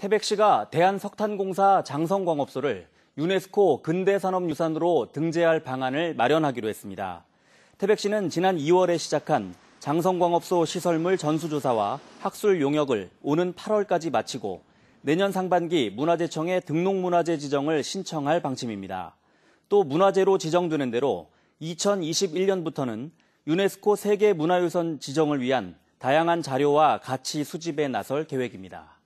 태백시가 대한석탄공사 장성광업소를 유네스코 근대산업유산으로 등재할 방안을 마련하기로 했습니다. 태백시는 지난 2월에 시작한 장성광업소 시설물 전수조사와 학술 용역을 오는 8월까지 마치고 내년 상반기 문화재청에 등록문화재 지정을 신청할 방침입니다. 또 문화재로 지정되는 대로 2021년부터는 유네스코 세계문화유산 지정을 위한 다양한 자료와 가치 수집에 나설 계획입니다.